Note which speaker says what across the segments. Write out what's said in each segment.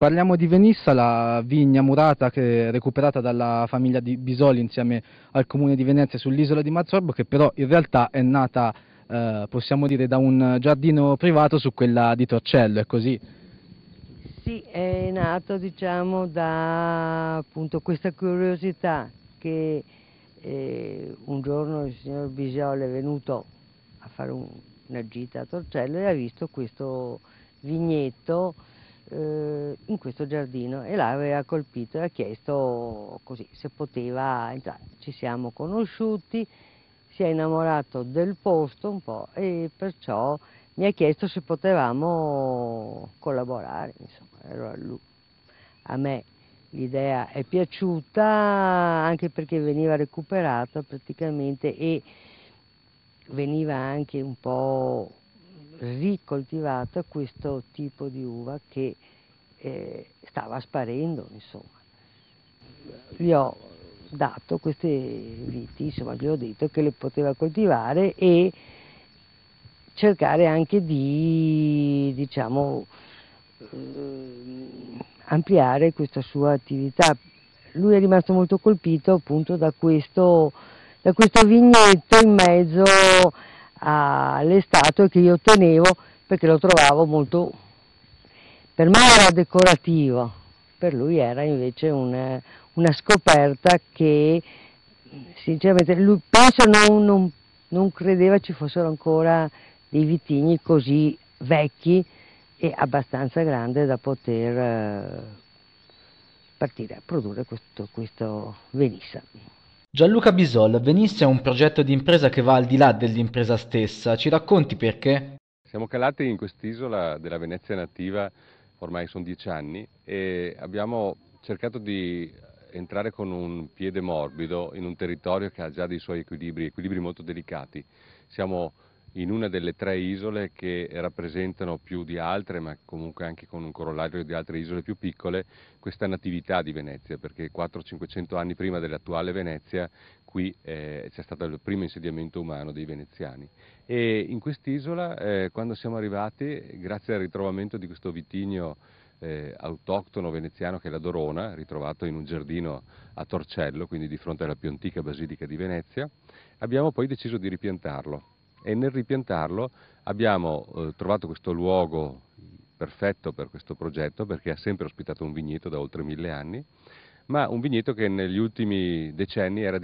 Speaker 1: Parliamo di Venissa, la vigna murata che, recuperata dalla famiglia di Bisoli insieme al comune di Venezia sull'isola di Mazzorbo che però in realtà è nata, eh, possiamo dire, da un giardino privato su quella di Torcello, è così? Sì,
Speaker 2: è nato diciamo, da appunto, questa curiosità che eh, un giorno il signor Bisoli è venuto a fare un, una gita a Torcello e ha visto questo vignetto eh, in questo giardino e l'aveva colpito e ha chiesto così se poteva entrare. Ci siamo conosciuti, si è innamorato del posto un po' e perciò mi ha chiesto se potevamo collaborare, insomma, allora lui, a me l'idea è piaciuta anche perché veniva recuperata praticamente e veniva anche un po' ricoltivata questo tipo di uva che eh, stava sparendo, insomma. Gli ho dato queste viti, insomma, gli ho detto che le poteva coltivare e cercare anche di, diciamo, eh, ampliare questa sua attività. Lui è rimasto molto colpito appunto da questo, da questo vignetto in mezzo alle statue che io tenevo perché lo trovavo molto per me era decorativo, per lui era invece una, una scoperta che sinceramente lui penso non, non, non credeva ci fossero ancora dei vitigni così vecchi e abbastanza grandi da poter eh, partire a produrre questo, questo Venissa.
Speaker 1: Gianluca Bisol, Venissa è un progetto di impresa che va al di là dell'impresa stessa, ci racconti perché? Siamo calati in quest'isola della Venezia nativa ormai sono dieci anni, e abbiamo cercato di entrare con un piede morbido in un territorio che ha già dei suoi equilibri, equilibri molto delicati. Siamo in una delle tre isole che rappresentano più di altre, ma comunque anche con un corollario di altre isole più piccole, questa natività di Venezia, perché 400-500 anni prima dell'attuale Venezia qui eh, c'è stato il primo insediamento umano dei veneziani. E in quest'isola, eh, quando siamo arrivati, grazie al ritrovamento di questo vitigno eh, autoctono veneziano che è la Dorona, ritrovato in un giardino a Torcello, quindi di fronte alla più antica basilica di Venezia, abbiamo poi deciso di ripiantarlo e nel ripiantarlo abbiamo eh, trovato questo luogo perfetto per questo progetto perché ha sempre ospitato un vigneto da oltre mille anni, ma un vigneto che negli ultimi decenni era,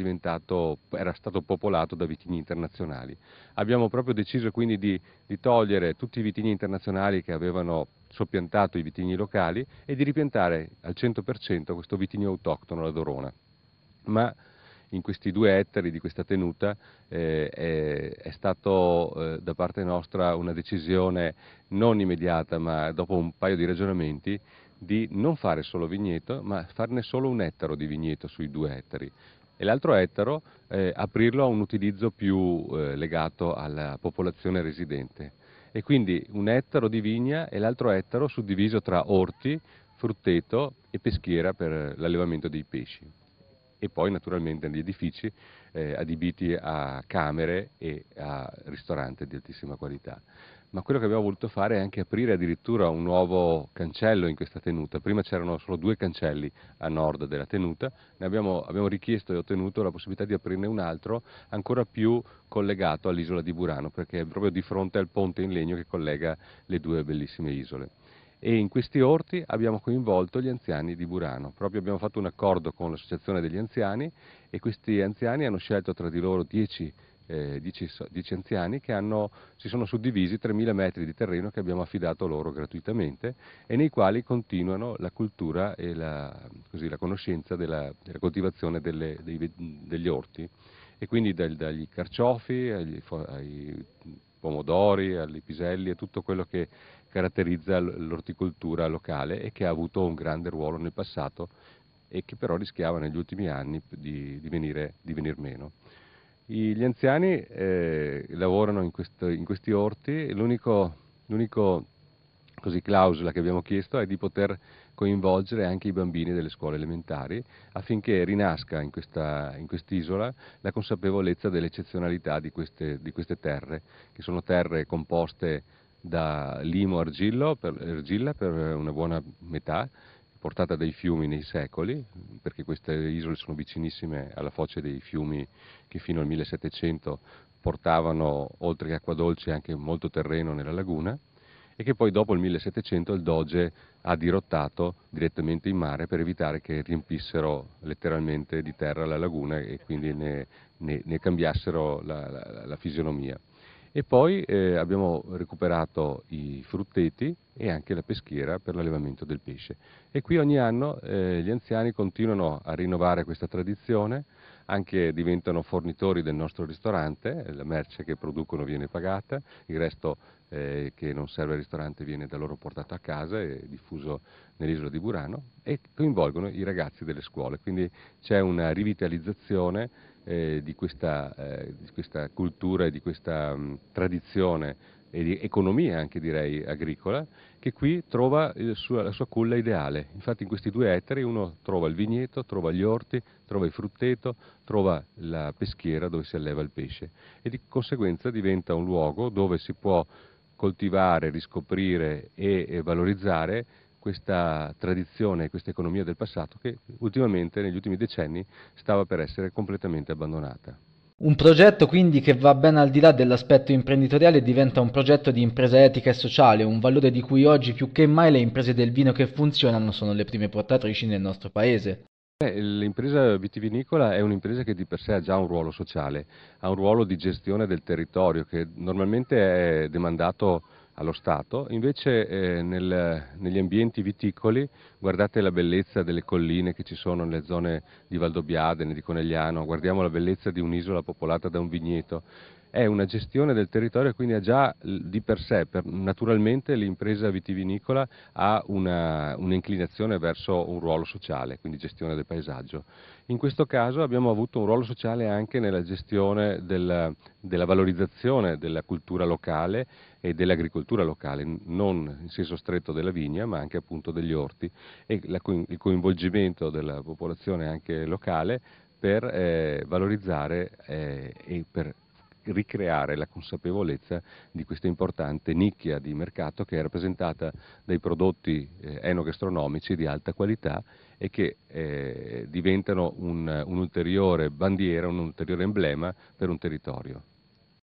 Speaker 1: era stato popolato da vitigni internazionali. Abbiamo proprio deciso quindi di, di togliere tutti i vitigni internazionali che avevano soppiantato i vitigni locali e di ripiantare al 100% questo vitigno autoctono, la Dorona. Ma in questi due ettari di questa tenuta eh, è, è stata eh, da parte nostra una decisione non immediata ma dopo un paio di ragionamenti di non fare solo vigneto ma farne solo un ettaro di vigneto sui due ettari e l'altro ettaro eh, aprirlo a un utilizzo più eh, legato alla popolazione residente e quindi un ettaro di vigna e l'altro ettaro suddiviso tra orti, frutteto e peschiera per l'allevamento dei pesci e poi naturalmente negli edifici eh, adibiti a camere e a ristorante di altissima qualità. Ma quello che abbiamo voluto fare è anche aprire addirittura un nuovo cancello in questa tenuta. Prima c'erano solo due cancelli a nord della tenuta, ne abbiamo, abbiamo richiesto e ottenuto la possibilità di aprirne un altro ancora più collegato all'isola di Burano, perché è proprio di fronte al ponte in legno che collega le due bellissime isole e in questi orti abbiamo coinvolto gli anziani di Burano. Proprio abbiamo fatto un accordo con l'Associazione degli Anziani e questi anziani hanno scelto tra di loro 10 eh, anziani che hanno, si sono suddivisi 3.000 metri di terreno che abbiamo affidato loro gratuitamente e nei quali continuano la cultura e la, così, la conoscenza della, della coltivazione delle, dei, degli orti e quindi dal, dagli carciofi agli, ai pomodori, alle piselli e tutto quello che caratterizza l'orticoltura locale e che ha avuto un grande ruolo nel passato e che però rischiava negli ultimi anni di, di, venire, di venir meno. I, gli anziani eh, lavorano in, questo, in, questi orti e l'unico, l'unico così, clausola che abbiamo chiesto è di poter coinvolgere anche i bambini delle scuole elementari affinché rinasca in, questa, in quest'isola la consapevolezza dell'eccezionalità di queste, di queste terre, che sono terre composte da limo argillo, per, argilla per una buona metà, portata dai fiumi nei secoli, perché queste isole sono vicinissime alla foce dei fiumi che fino al 1700 portavano, oltre che acqua dolce, anche molto terreno nella laguna, e che poi dopo il 1700 il Doge ha dirottato direttamente in mare per evitare che riempissero letteralmente di terra la laguna e quindi ne, ne, ne cambiassero la, la, la fisionomia. E poi eh, abbiamo recuperato i frutteti e anche la peschiera per l'allevamento del pesce. E qui ogni anno eh, gli anziani continuano a rinnovare questa tradizione, anche diventano fornitori del nostro ristorante, la merce che producono viene pagata, il resto eh, che non serve al ristorante viene da loro portato a casa e diffuso nell'isola di Burano e coinvolgono i ragazzi delle scuole, quindi c'è una rivitalizzazione eh, eh, di questa cultura, e di questa mm, tradizione e di economia anche direi agricola, che qui trova suo, la sua culla ideale. Infatti in questi due ettari uno trova il vigneto, trova gli orti, trova il frutteto, trova la peschiera dove si alleva il pesce e di conseguenza diventa un luogo dove si può coltivare, riscoprire e valorizzare questa tradizione, questa economia del passato che ultimamente, negli ultimi decenni, stava per essere completamente abbandonata. Un progetto quindi che va ben al di là dell'aspetto imprenditoriale e diventa un progetto di impresa etica e sociale, un valore di cui oggi più che mai le imprese del vino che funzionano sono le prime portatrici nel nostro paese. l'impresa vitivinicola è un'impresa che di per sé ha già un ruolo sociale, ha un ruolo di gestione del territorio che normalmente è demandato allo Stato, invece eh, nel, negli ambienti viticoli guardate la bellezza delle colline che ci sono nelle zone di Valdobbiadene, di Conegliano, guardiamo la bellezza di un'isola popolata da un vigneto, è una gestione del territorio e quindi ha già di per sé, per, naturalmente l'impresa vitivinicola ha una, un'inclinazione verso un ruolo sociale, quindi gestione del paesaggio. In questo caso abbiamo avuto un ruolo sociale anche nella gestione del, della valorizzazione della cultura locale e dell'agricoltura locale, non in senso stretto della vigna, ma anche appunto degli orti e la, il coinvolgimento della popolazione anche locale per eh, valorizzare eh, e per ricreare la consapevolezza di questa importante nicchia di mercato che è rappresentata dai prodotti eh, enogastronomici di alta qualità e che eh, diventano un'ulteriore un bandiera, un ulteriore emblema per un territorio.